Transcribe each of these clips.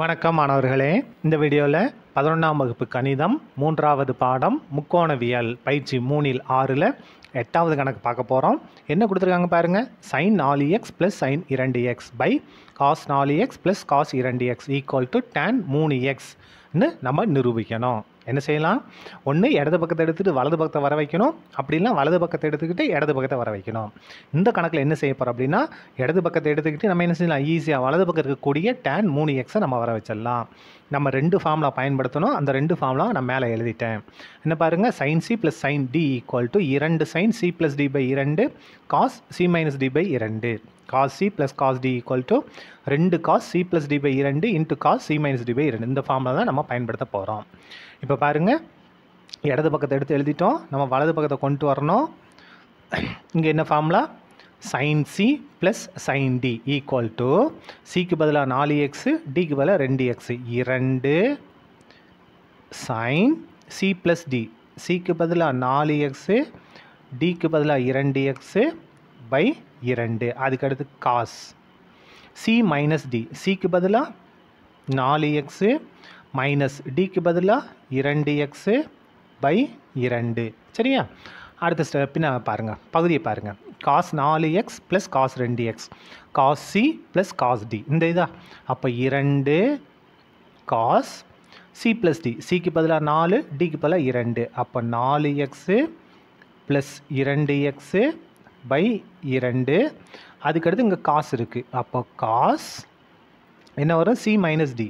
வணக்கம் மாணவர்களே இந்த வீடியோவில் பதினொன்றாம் வகுப்பு கணிதம் மூன்றாவது பாடம் முக்கோணவியல் பயிற்சி மூணில் ஆறில் எட்டாவது கணக்கு பார்க்க போகிறோம் என்ன கொடுத்துருக்காங்க பாருங்கள் சைன் நாலு எக்ஸ் ப்ளஸ் சைன் இரண்டு எக்ஸ் பை காஸ் நாலு எக்ஸ் ப்ளஸ் காஸ் இரண்டு எக்ஸ் ஈக்குவல் டு டேன் மூணு எக்ஸ்னு நம்ம நிரூபிக்கணும் என்ன செய்யலாம் ஒன்று இடது பக்கத்தை எடுத்துகிட்டு வலது பக்கத்தை வர வைக்கணும் அப்படின்னா வலது பக்கத்தை எடுத்துக்கிட்டு இடது பக்கத்தை வர வைக்கணும் இந்த கணக்கில் என்ன செய்ய போகிறோம் அப்படின்னா இடது பக்கத்தை எடுத்துக்கிட்டு நம்ம என்ன செய்யலாம் ஈஸியாக வலது பக்கம் இருக்கக்கூடிய டேன் மூணு எக்ஸை நம்ம வர வச்சிடலாம் நம்ம ரெண்டு ஃபார்முலா பயன்படுத்தணும் அந்த ரெண்டு ஃபார்முலா நான் மேலே எழுதிட்டேன் என்ன பாருங்கள் sine C plus sine D equal to இரண்டு sine C plus D by இரண்டு cos C minus D by இரண்டு cos C plus cos D equal to ரெண்டு cos C plus D by இரண்டு into cos C minus D by இரண்டு இந்த ஃபார்மில் தான் நம்ம பயன்படுத்த போகிறோம் இப்போ பாருங்கள் இடது பக்கத்தை எடுத்து எழுதிட்டோம் நம்ம வலது பக்கத்தை கொண்டு வரணும் இங்கே என்ன formula sine C plus sine D equal to சிக்கு பதிலாக நாலு எக்ஸு டிக்கு பதிலாக ரெண்டு எக்ஸு இரண்டு சைன் சி ப்ளஸ் டி சிக்கு பதிலாக நாலு எக்ஸு டிக்கு பதிலாக இரண்டு எக்ஸு பை இரண்டு அதுக்கடுத்து காஸ் சி மைனஸ் டி சிக்கு பதிலாக நாலு எக்ஸு மைனஸ் டிக்கு பதிலாக இரண்டு எக்ஸு பை இரண்டு சரியா அடுத்த நான் பாருங்கள் பகுதியை பாருங்கள் காஸ் நாலு எக்ஸ் ப்ளஸ் காஸ் ரெண்டு x cos C plus cos D இந்த இதா அப்போ இரண்டு காஸ் சி ப்ளஸ் டி சிக்கு பதிலாக நாலு டிக்கு பதிலாக இரண்டு அப்போ நாலு எக்ஸு ப்ளஸ் இரண்டு எக்ஸு பை இரண்டு அதுக்கடுத்து இங்கே காசு இருக்குது அப்போ காஸ் என்ன வரும் சி மைனஸ் டி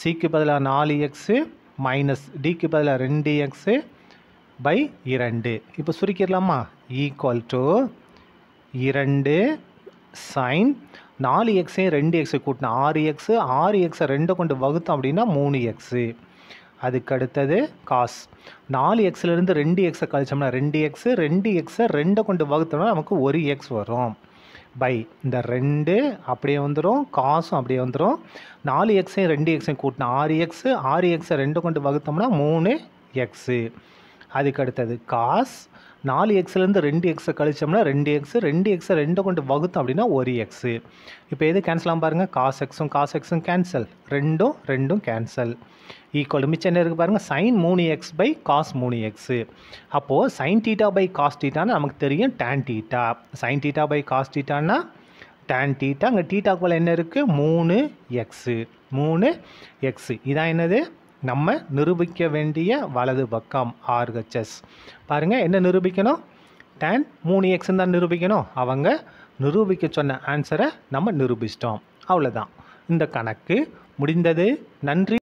சிக்கு பதிலாக நாலு எக்ஸு மைனஸ் டிக்கு பதிலாக ரெண்டு எக்ஸு பை இரண்டு இப்போ சுருக்கிடலாமா ஈக்குவல் டு இரண்டு சைன் நாலு எக்ஸையும் ரெண்டு எக்ஸை கூட்டினா ஆறு எக்ஸு ஆறு எக்ஸை ரெண்டை கொண்டு வகுத்தோம் அப்படின்னா மூணு எக்ஸு அதுக்கு அடுத்தது காஸ் நாலு எக்ஸ்லேருந்து ரெண்டு எக்ஸை கழிச்சோம்னா ரெண்டு எக்ஸு ரெண்டு எக்ஸை ரெண்டை கொண்டு வகுத்தோம்னா நமக்கு ஒரு எக்ஸ் வரும் பை இந்த ரெண்டு அப்படியே வந்துடும் காசும் அப்படியே வந்துடும் நாலு எக்ஸையும் ரெண்டு எக்ஸையும் கூட்டினா ஆறு எக்ஸு ஆறு எக்ஸை ரெண்டு கொண்டு வகுத்தோம்னா மூணு எக்ஸு அதுக்கு அடுத்தது காஸ் நாலு எக்ஸ்லேருந்து ரெண்டு எக்ஸை கழிச்சோம்னா ரெண்டு எக்ஸு ரெண்டு எக்ஸை ரெண்டு கொண்டு வகுத்தோம் அப்படின்னா ஒரு எக்ஸு இப்போ எது கேன்சலாம் பாருங்கள் காஸ் எக்ஸும் காஸ் எக்ஸும் கேன்சல் ரெண்டும் ரெண்டும் கேன்சல் ஈக்குவல் மிச்சம் என்ன இருக்குது பாருங்கள் சைன் மூணு எக்ஸ் பை காஸ் மூணு எக்ஸு அப்போது சைன் டீட்டா பை காஸ் டீட்டான்னு நமக்கு தெரியும் tan theta sine theta by cos டீட்டான்னா டேன் டீட்டா அங்கே டீட்டாக்குள்ள என்ன இருக்குது மூணு எக்ஸு மூணு எக்ஸு இதான் என்னது நம்ம நிரூபிக்க வேண்டிய வலது பக்கம் ஆர்ஹெச்எஸ் பாருங்கள் என்ன நிரூபிக்கணும் டேன் மூணு எக்ஸுன்னு தான் நிரூபிக்கணும் அவங்க நிரூபிக்க சொன்ன ஆன்சரை நம்ம நிரூபிச்சிட்டோம் அவ்வளோதான் இந்த கணக்கு முடிந்தது நன்றி